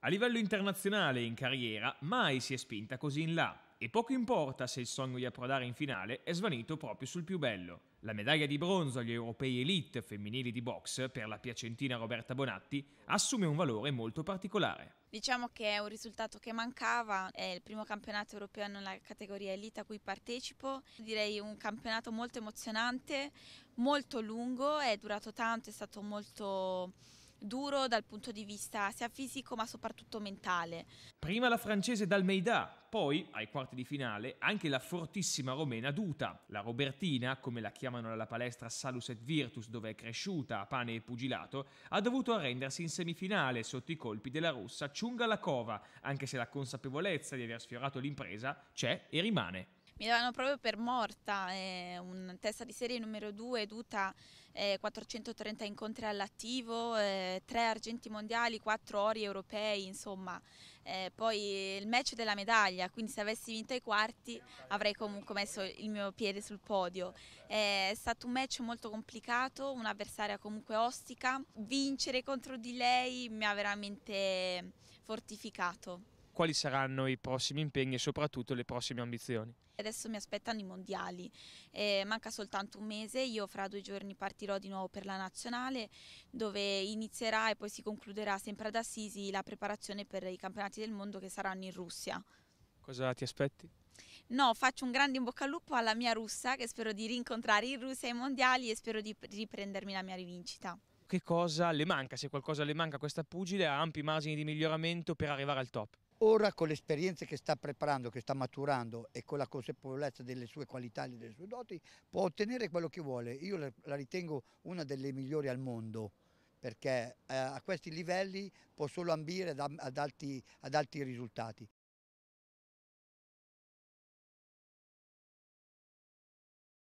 A livello internazionale e in carriera mai si è spinta così in là e poco importa se il sogno di approdare in finale è svanito proprio sul più bello. La medaglia di bronzo agli europei elite femminili di box per la piacentina Roberta Bonatti assume un valore molto particolare. Diciamo che è un risultato che mancava, è il primo campionato europeo nella categoria elite a cui partecipo, direi un campionato molto emozionante, molto lungo, è durato tanto, è stato molto duro dal punto di vista sia fisico ma soprattutto mentale. Prima la francese Dalmeida, poi, ai quarti di finale, anche la fortissima romena Duta. La Robertina, come la chiamano alla palestra Salus et Virtus dove è cresciuta a pane e pugilato, ha dovuto arrendersi in semifinale sotto i colpi della russa Ciungalakova, anche se la consapevolezza di aver sfiorato l'impresa c'è e rimane mi davano proprio per morta, eh, un testa di serie numero 2 tutta eh, 430 incontri all'attivo, eh, 3 argenti mondiali, 4 ori europei, insomma, eh, poi il match della medaglia, quindi se avessi vinto i quarti avrei comunque messo il mio piede sul podio. Eh, è stato un match molto complicato, un'avversaria comunque ostica, vincere contro di lei mi ha veramente fortificato quali saranno i prossimi impegni e soprattutto le prossime ambizioni. Adesso mi aspettano i mondiali, eh, manca soltanto un mese, io fra due giorni partirò di nuovo per la nazionale dove inizierà e poi si concluderà sempre ad Assisi la preparazione per i campionati del mondo che saranno in Russia. Cosa ti aspetti? No, faccio un grande in bocca al lupo alla mia russa che spero di rincontrare in Russia ai mondiali e spero di riprendermi la mia rivincita. Che cosa le manca, se qualcosa le manca a questa pugile, ha ampi margini di miglioramento per arrivare al top? Ora con le esperienze che sta preparando, che sta maturando e con la consapevolezza delle sue qualità e delle sue doti può ottenere quello che vuole. Io la, ritengo una delle migliori al mondo perché eh, a questi livelli può solo ambire ad, ad, alti, ad alti risultati.